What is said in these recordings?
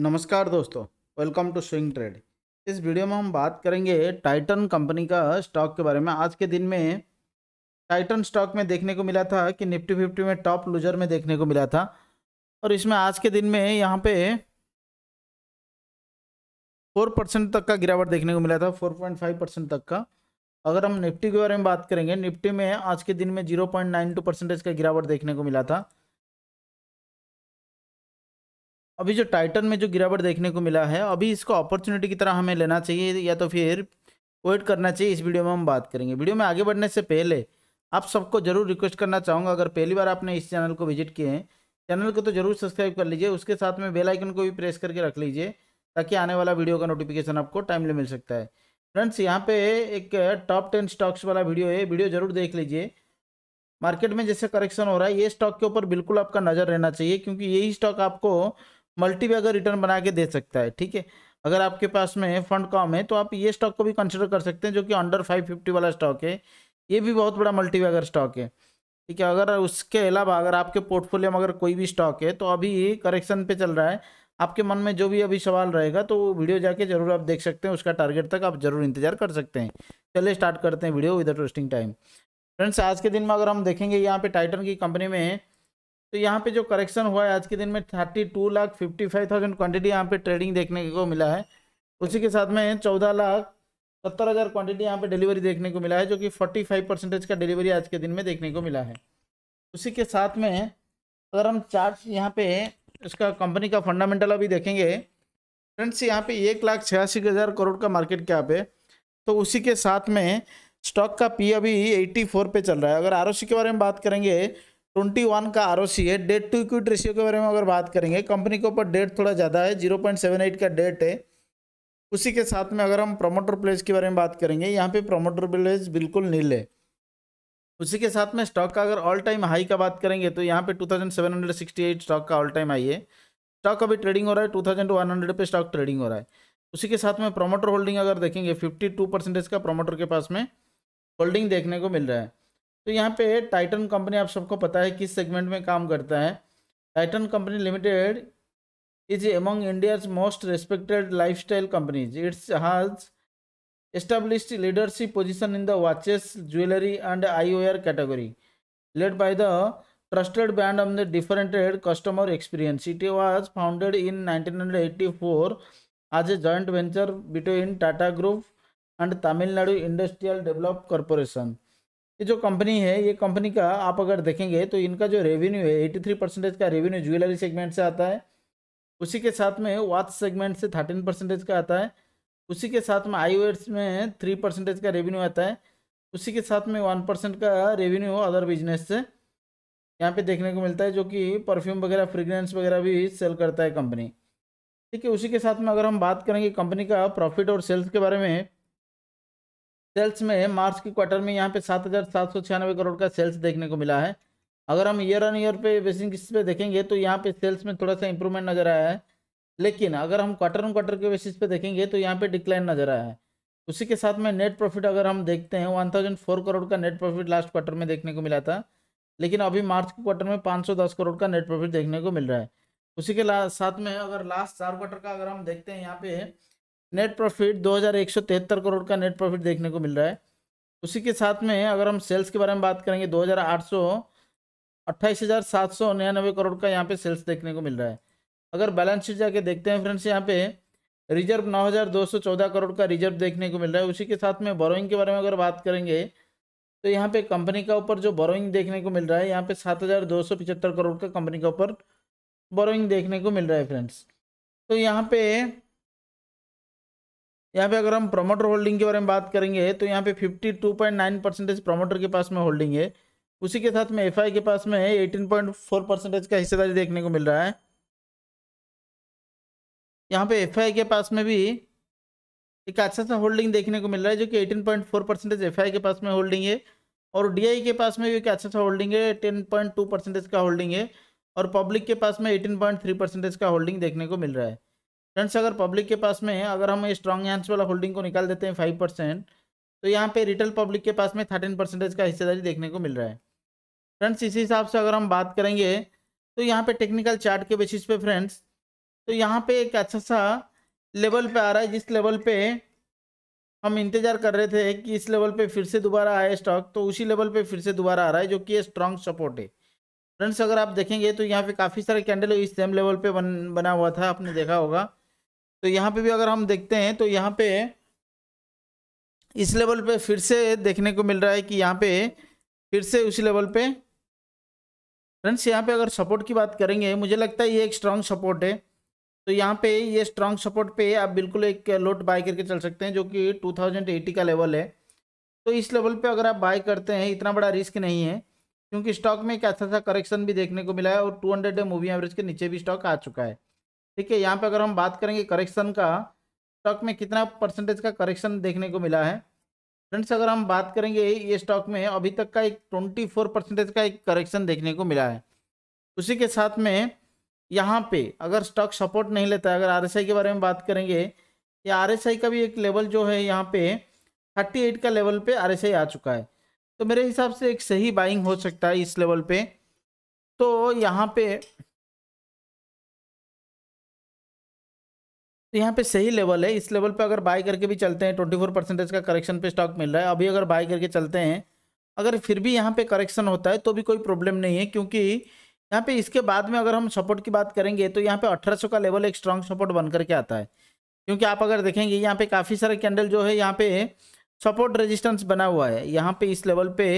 नमस्कार दोस्तों welcome to swing trade इस वीडियो में हम बात करेंगे टाइटन कंपनी का स्टॉक के बारे में आज के दिन में टाइटन स्टॉक में देखने को मिला था कि निफ्टी फिफ्टी में टॉप लूजर में देखने को मिला था और इसमें आज के दिन में यहाँ पे फोर परसेंट तक का गिरावट देखने को मिला था फोर पॉइंट फाइव परसेंट तक का अगर हम निफ्टी के बारे में बात करेंगे निफ्टी में आज के दिन में zero point nine two percentage का गिरावट देखने को मिला था अभी जो टाइटन में जो गिरावट देखने को मिला है अभी इसको अपॉर्चुनिटी की तरह हमें लेना चाहिए या तो फिर वेट करना चाहिए इस वीडियो में हम बात करेंगे वीडियो में आगे बढ़ने से पहले आप सबको जरूर रिक्वेस्ट करना चाहूँगा अगर पहली बार आपने इस चैनल को विजिट किए हैं चैनल को तो जरूर सब्सक्राइब कर लीजिए उसके साथ में बेल आइकन को भी प्रेस करके रख लीजिए ताकि आने वाला वीडियो का नोटिफिकेशन आपको टाइमली मिल सकता है फ्रेंड्स यहाँ पे एक टॉप टेन स्टॉक्स वाला वीडियो है वीडियो जरूर देख लीजिए मार्केट में जैसे करेक्शन हो रहा है ये स्टॉक के ऊपर बिल्कुल आपका नज़र रहना चाहिए क्योंकि यही स्टॉक आपको मल्टी भी अगर रिटर्न बना के दे सकता है ठीक है अगर आपके पास में फंड कॉम है तो आप ये स्टॉक को भी कंसिडर कर सकते हैं जो कि अंडर फाइव फिफ्टी वाला स्टॉक है ये भी बहुत बड़ा मल्टी स्टॉक है ठीक है अगर उसके अलावा अगर आपके पोर्टफोलियो में अगर कोई भी स्टॉक है तो अभी करेक्शन पे चल रहा है आपके मन में जो भी अभी सवाल रहेगा तो वीडियो जाके जरूर आप देख सकते हैं उसका टारगेट तक आप जरूर इंतजार कर सकते हैं चलिए स्टार्ट करते हैं video with interesting time friends आज के दिन में अगर हम देखेंगे यहाँ पे टाइटन की कंपनी में तो यहाँ पे जो करेक्शन हुआ है आज के दिन में thirty two lakh fifty five thousand quantity यहाँ पे ट्रेडिंग देखने को मिला है उसी के साथ में चौदह लाख सत्तर हज़ार क्वान्टिटी यहाँ पे डिलीवरी देखने को मिला है जो कि फोर्टी फाइव परसेंटेज का डिलीवरी आज के दिन में देखने को मिला है उसी के साथ में अगर हम चार्ज यहाँ पे इसका कंपनी का फंडामेंटल अभी देखेंगे फ्रेंड्स यहाँ पे एक लाख छियासी हज़ार करोड़ का मार्केट कैप है तो उसी के साथ में स्टॉक का पी अभी एट्टी फोर पे चल रहा है अगर आर के बारे में बात करेंगे ट्वेंटी वन का आर है डेट टू इक्विट रेशियो के बारे में अगर बात करेंगे कंपनी के ऊपर डेट थोड़ा ज़्यादा है जीरो पॉइंट सेवन एट का डेट है उसी के साथ में अगर हम प्रोमोटर प्लेस के बारे में बात करेंगे यहाँ पे प्रमोटर प्लेस बिल्कुल नील है उसी के साथ में स्टॉक का अगर ऑल टाइम हाई का बात करेंगे तो यहाँ पे टू स्टॉक का ऑल टाइम हाई है स्टॉक अभी ट्रेडिंग हो रहा है टू पे स्टॉक ट्रेडिंग हो रहा है उसी के साथ में प्रोमोटर होल्डिंग अगर देखेंगे फिफ्टी परसेंटेज का प्रोमोटर के पास में होल्डिंग देखने को मिल रहा है तो यहाँ पे टाइटन कंपनी आप सबको पता है किस सेगमेंट में काम करता है Titan company limited is among India most respected lifestyle companies its has establish leadership position in the watches jewellery and eyewear category led by the trusted brand of the differentiated customer experience it was founded in nineteen hundred eighty four as a joint venture between Tata group and Tamil Nadu industrial develop corporation ये जो company है ये company का आप अगर देखेंगे तो इनका जो रेवेन्यू है थ्री परसेंटेज का रेवेन्यू ज्वेलरी सेगमेंट से आता है उसी के साथ में वाच सेगमेंट से थर्टीन परसेंटेज का आता है उसी के साथ में आईवेयर्स में थ्री परसेंटेज का रेवेन्यू आता है उसी के साथ में वन परसेंट का रेवेन्यू अदर बिजनेस से यहाँ पे देखने को मिलता है जो कि परफ्यूम वगैरह फ्रेगरेंस वगैरह भी सेल करता है कंपनी ठीक है उसी के साथ में अगर हम बात करेंगे कंपनी का प्रॉफिट और सेल्स के बारे में सेल्स में मार्च के क्वार्टर में यहाँ पे सात हज़ार सात सौ छियानवे करोड़ का सेल्स देखने को मिला है अगर हम ईयर ऑन ईयर पे बेसिस पे देखेंगे तो यहाँ पे सेल्स में थोड़ा सा इंप्रूवमेंट नज़र आया है लेकिन अगर हम क्वार्टर ऑन क्वार्टर के बेसिस पे देखेंगे तो यहाँ पे डिक्लाइन नज़र आया है उसी के साथ में नेट प्रॉफिट अगर हम देखते हैं वन थाउजेंड फोर करोड़ का नेट प्रॉफिट लास्ट क्वार्टर में देखने को मिला था लेकिन अभी मार्च के क्वार्टर में पाँच सौ दस करोड़ का नेट प्रॉफिट देखने को मिल रहा है उसी के साथ में अगर लास्ट चार क्वार्टर का अगर हम देखते हैं यहाँ पे नेट प्रॉफिट 2173 करोड़ का नेट प्रॉफिट देखने को मिल रहा है उसी के साथ में अगर हम सेल्स के बारे में बात करेंगे दो हज़ार आठ सौ अट्ठाईस हज़ार सात सौ निन्यानवे करोड़ का यहाँ पे सेल्स देखने को मिल रहा है अगर बैलेंस शीट जाके देखते हैं फ्रेंड्स यहाँ पे रिजर्व नौ हज़ार दो सौ चौदह करोड़ का रिजर्व देखने को मिल रहा है उसी के साथ में बोरोइंग के बारे में अगर बात करेंगे तो यहाँ पे कंपनी का ऊपर जो बोरोइंग देखने को मिल रहा है यहाँ पे सात हज़ार दो सौ पिचहत्तर करोड़ का कंपनी के ऊपर बोरोइंग देखने को मिल रहा है फ्रेंड्स तो यहाँ पे यहाँ पे अगर हम प्रमोटर होल्डिंग के बारे में बात करेंगे तो यहाँ पे 52.9 परसेंटेज प्रमोटर के पास में होल्डिंग है उसी के साथ में एफ के पास में 18.4 परसेंटेज का हिस्सेदारी देखने को मिल रहा है यहाँ पे एफ के पास में भी एक अच्छा सा होल्डिंग देखने को मिल रहा है जो कि 18.4 परसेंटेज एफ के पास में होल्डिंग है और डी के पास में भी एक अच्छा सा होल्डिंग है टेन परसेंटेज का होल्डिंग है और पब्लिक के पास में एटीन परसेंटेज का होल्डिंग देखने को मिल रहा है फ्रेंड्स अगर पब्लिक के पास में अगर हम स्ट्रॉन्ग हैंड्स वाला होल्डिंग को निकाल देते हैं फाइव परसेंट तो यहाँ पे रिटेल पब्लिक के पास में थर्टीन परसेंटेज का हिस्सेदारी देखने को मिल रहा है फ्रेंड्स इसी हिसाब से अगर हम बात करेंगे तो यहाँ पे टेक्निकल चार्ट के बेसिस पे फ्रेंड्स तो यहाँ पे एक अच्छा सा लेवल पे आ रहा है जिस लेवल पे हम इंतजार कर रहे थे कि इस लेवल पर फिर से दोबारा आए स्टॉक तो उसी लेवल पर फिर से दोबारा आ रहा है जो कि स्ट्रॉन्ग सपोर्ट है फ्रेंड्स अगर आप देखेंगे तो यहाँ पे काफ़ी सारे कैंडल इस सेम लेवल पे बन बना हुआ था आपने देखा होगा तो यहाँ पे भी अगर हम देखते हैं तो यहाँ पे इस लेवल पे फिर से देखने को मिल रहा है कि यहाँ पे फिर से उस लेवल पे फ्रेंड्स यहाँ पे अगर सपोर्ट की बात करेंगे मुझे लगता है ये एक स्ट्रांग सपोर्ट है तो यहाँ पे ये स्ट्रांग सपोर्ट पे आप बिल्कुल एक लोट बाय करके चल सकते हैं जो कि टू का लेवल है तो इस लेवल पर अगर आप बाय करते हैं इतना बड़ा रिस्क नहीं है क्योंकि स्टॉक में एक अच्छा सा करेक्शन भी देखने को मिला है और 200 डे मूवी एवरेज के नीचे भी स्टॉक आ चुका है ठीक है यहाँ पे अगर हम बात करेंगे करेक्शन का स्टॉक में कितना परसेंटेज का करेक्शन देखने को मिला है फ्रेंड्स अगर हम बात करेंगे ये स्टॉक में अभी तक का एक ट्वेंटी फोर परसेंटेज का एक करेक्शन देखने को मिला है उसी के साथ में यहाँ पे अगर स्टॉक सपोर्ट नहीं लेता है अगर आर के बारे में बात करेंगे ये आर का भी एक लेवल जो है यहाँ पे 38 का लेवल पे आर आ चुका है तो मेरे हिसाब से एक सही बाइंग हो सकता है इस लेवल पे तो यहाँ पे तो यहाँ पे सही लेवल है इस लेवल पे अगर बाय करके भी चलते हैं ट्वेंटी फोर परसेंटेज का करेक्शन पे स्टॉक मिल रहा है अभी अगर बाय करके चलते हैं अगर फिर भी यहाँ पे करेक्शन होता है तो भी कोई प्रॉब्लम नहीं है क्योंकि यहाँ पे इसके बाद में अगर हम सपोर्ट की बात करेंगे तो यहाँ पे 1800 का लेवल एक स्ट्रॉन्ग सपोर्ट बन करके आता है क्योंकि आप अगर देखेंगे यहाँ पे काफ़ी सारे कैंडल जो है यहाँ पे सपोर्ट रजिस्टेंस बना हुआ है यहाँ पे इस लेवल पे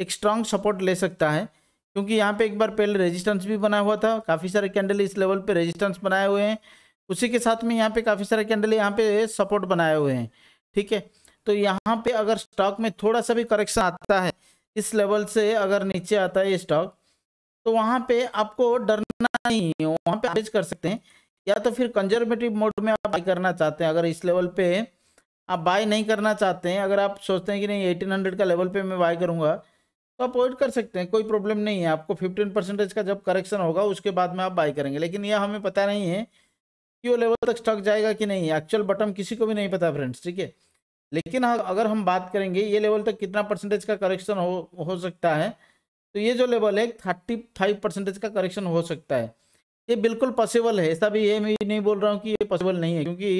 एक स्ट्रॉन्ग सपोर्ट ले सकता है क्योंकि यहाँ पे एक बार पहले रजिस्टेंस भी बना हुआ था काफ़ी सारे कैंडल इस लेवल पे रजिस्टेंस बनाए हुए हैं उसी के साथ में यहाँ पे काफ़ी सारे कैंडल यहाँ पे सपोर्ट बनाए हुए हैं ठीक है तो यहाँ पे अगर स्टॉक में थोड़ा सा भी करेक्शन आता है इस लेवल से अगर नीचे आता है ये स्टॉक तो वहाँ पे आपको डरना नहीं है वहाँ पे आवेज कर सकते हैं या तो फिर कंजर्वेटिव मोड में आप बाई करना चाहते हैं अगर इस लेवल पे आप बाई नहीं करना चाहते हैं अगर आप सोचते हैं कि नहीं हंड्रेड का लेवल पे मैं बाई करूँगा तो आप वेट कर सकते हैं कोई प्रॉब्लम नहीं है आपको फिफ्टीन परसेंटेज का जब करेक्शन होगा उसके बाद में आप बाई करेंगे लेकिन यह हमें पता नहीं है वो लेवल तक स्टॉक जाएगा कि नहीं एक्चुअल बटम किसी को भी नहीं पता फ्रेंड्स ठीक है लेकिन हाँ, अगर हम बात करेंगे ये लेवल तक कितना परसेंटेज का करेक्शन हो हो सकता है तो ये जो लेवल है थर्टी फाइव परसेंटेज का करेक्शन हो सकता है ये बिल्कुल पॉसिबल है ऐसा भी ये मैं नहीं बोल रहा हूँ कि ये पॉसिबल नहीं है क्योंकि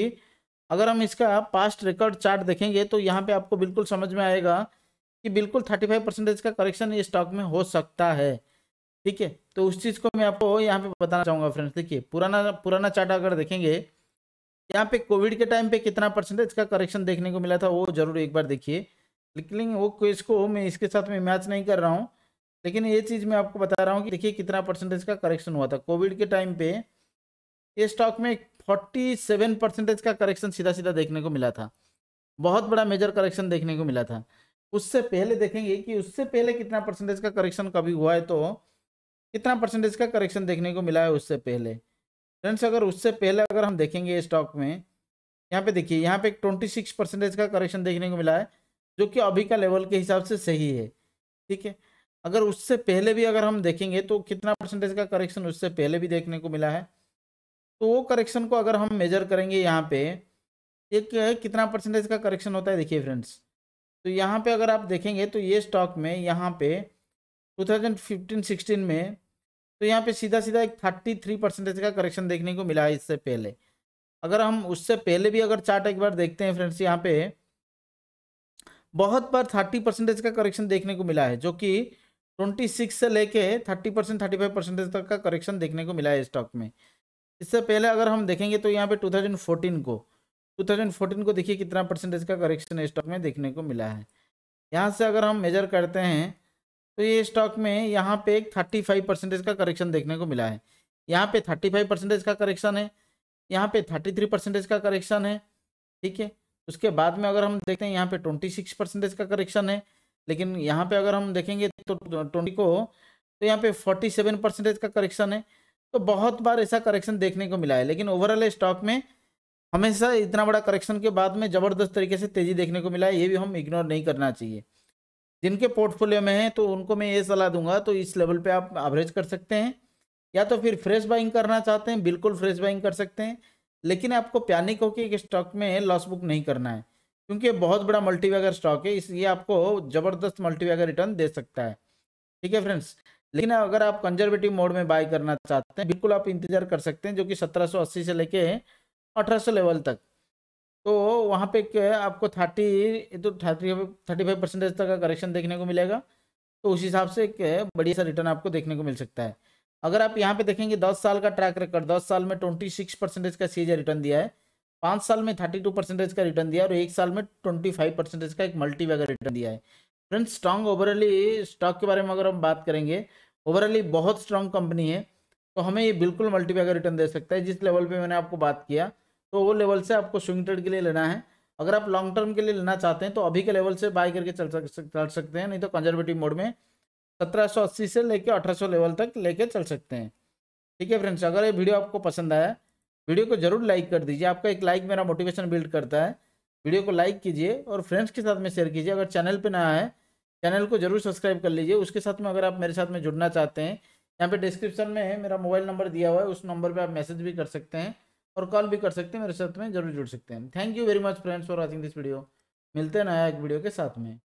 अगर हम इसका पास्ट रिकॉर्ड चार्ट देखेंगे तो यहाँ पर आपको बिल्कुल समझ में आएगा कि बिल्कुल थर्टी फाइव परसेंटेज का करेक्शन ये स्टॉक में हो सकता है ठीक है तो उस चीज़ को मैं आपको यहाँ पे बताना चाहूँगा फ्रेंड्स देखिए पुराना पुराना चार्ट अगर देखेंगे यहाँ पे कोविड के टाइम पे कितना परसेंटेज का करेक्शन देखने को मिला था वो जरूर एक बार देखिए लेकिन वो क्वेश्चन को मैं इसके साथ में मैच नहीं कर रहा हूँ लेकिन ये चीज़ मैं आपको बता रहा हूँ कि देखिए कितना परसेंटेज का करेक्शन हुआ था कोविड के टाइम पे ये स्टॉक में फोर्टी सेवन परसेंटेज का करेक्शन सीधा सीधा देखने को मिला था बहुत बड़ा मेजर करेक्शन देखने को मिला था उससे पहले देखेंगे कि उससे पहले कितना परसेंटेज का करेक्शन कभी हुआ है तो कितना परसेंटेज का करेक्शन देखने को मिला है उससे पहले फ्रेंड्स अगर उससे पहले अगर हम देखेंगे स्टॉक में यहाँ पे देखिए यहाँ पे ट्वेंटी सिक्स परसेंटेज का करेक्शन देखने को मिला है जो कि अभी का लेवल के हिसाब से सही है ठीक है अगर उससे पहले भी अगर हम देखेंगे तो कितना परसेंटेज का करेक्शन उससे पहले भी देखने को मिला है तो वो करेक्शन को अगर हम मेजर करेंगे यहाँ पे एक है कितना परसेंटेज का करेक्शन होता है देखिए फ्रेंड्स तो यहाँ पे अगर आप देखेंगे तो ये स्टॉक में यहाँ पे 2015-16 में तो यहाँ पे सीधा सीधा एक 33 परसेंटेज का करेक्शन देखने को मिला है इससे पहले अगर हम उससे पहले भी अगर चार्ट एक बार देखते हैं फ्रेंड्स यहाँ पे बहुत बार 30 परसेंटेज का करेक्शन देखने को मिला है जो कि 26 से लेके 30 परसेंट थर्टी परसेंटेज तक का करेक्शन देखने को मिला है स्टॉक में इससे पहले अगर हम देखेंगे तो यहाँ पे 2014 को 2014 को देखिए कितना परसेंटेज का करेक्शन स्टॉक में देखने को मिला है यहाँ से अगर हम मेजर करते हैं तो ये स्टॉक में यहाँ पे एक थर्टी फाइव परसेंटेज का करेक्शन देखने को मिला है यहाँ पे थर्टी फाइव परसेंटेज का करेक्शन है यहाँ पे थर्टी थ्री परसेंटेज का करेक्शन है ठीक है उसके बाद में अगर हम देखते हैं यहाँ पे ट्वेंटी सिक्स परसेंटेज का करेक्शन है लेकिन यहाँ पे अगर हम देखेंगे तो ट्वेंटी को तो यहाँ पे फोर्टी सेवन परसेंटेज का करेक्शन है तो बहुत बार ऐसा करेक्शन देखने को मिला है लेकिन ओवरऑल स्टॉक में हमेशा इतना बड़ा करेक्शन के बाद में ज़बरदस्त तरीके से तेज़ी देखने को मिला है ये भी हम इग्नोर नहीं करना चाहिए जिनके पोर्टफोलियो में है तो उनको मैं ये सलाह दूंगा तो इस लेवल पे आप एवरेज कर सकते हैं या तो फिर फ्रेश बाइंग करना चाहते हैं बिल्कुल फ्रेश बाइंग कर सकते हैं लेकिन आपको पैनिक होकर एक स्टॉक में लॉस बुक नहीं करना है क्योंकि ये बहुत बड़ा मल्टीवैगर स्टॉक है इसलिए आपको ज़बरदस्त मल्टीवैगर रिटर्न दे सकता है ठीक है फ्रेंड्स लेकिन अगर आप कंजर्वेटिव मोड में बाय करना चाहते हैं बिल्कुल आप इंतजार कर सकते हैं जो कि सत्रह से लेके अठारह लेवल तक तो वहाँ पे क्या है आपको थर्टी तो थर्टी थर्टी फाइव परसेंटेज तक का करेक्शन देखने को मिलेगा तो उस हिसाब से क्या है बढ़िया सा रिटर्न आपको देखने को मिल सकता है अगर आप यहाँ पे देखेंगे दस साल का ट्रैक रिकॉर्ड दस साल में ट्वेंटी सिक्स परसेंटेज का सीजे रिटर्न दिया है पाँच साल में थर्टी टू परसेंटेज का रिटर्न दिया और एक साल में ट्वेंटी फाइव परसेंटेज का एक मल्टी वैगर रिटर्न दिया है फ्रेंड्स स्ट्रांग ओवरऑली स्टॉक के बारे में अगर हम बात करेंगे ओवरऑली बहुत स्ट्रांग कंपनी है तो हमें ये बिल्कुल मल्टी वैगर रिटर्न दे सकता है जिस लेवल पर मैंने आपको बात किया तो वो लेवल से आपको स्विंग ट्रेड के लिए लेना है अगर आप लॉन्ग टर्म के लिए लेना चाहते हैं तो अभी के लेवल से बाय करके चल सक चल सकते हैं नहीं तो कंजर्वेटिव मोड में 1780 से लेकर 1800 लेवल तक लेके चल सकते हैं ठीक है फ्रेंड्स अगर ये वीडियो आपको पसंद आया वीडियो को जरूर लाइक कर दीजिए आपका एक लाइक मेरा मोटिवेशन बिल्ड करता है वीडियो को लाइक कीजिए और फ्रेंड्स के साथ में शेयर कीजिए अगर चैनल पर नया है चैनल को जरूर सब्सक्राइब कर लीजिए उसके साथ में अगर आप मेरे साथ में जुड़ना चाहते हैं यहाँ पे डिस्क्रिप्शन में है मेरा मोबाइल नंबर दिया हुआ है उस नंबर पर आप मैसेज भी कर सकते हैं और कॉल भी कर सकते हैं मेरे साथ में जरूर जुड़ सकते हैं thank you very much friends for watching this video मिलते हैं नया एक वीडियो के साथ में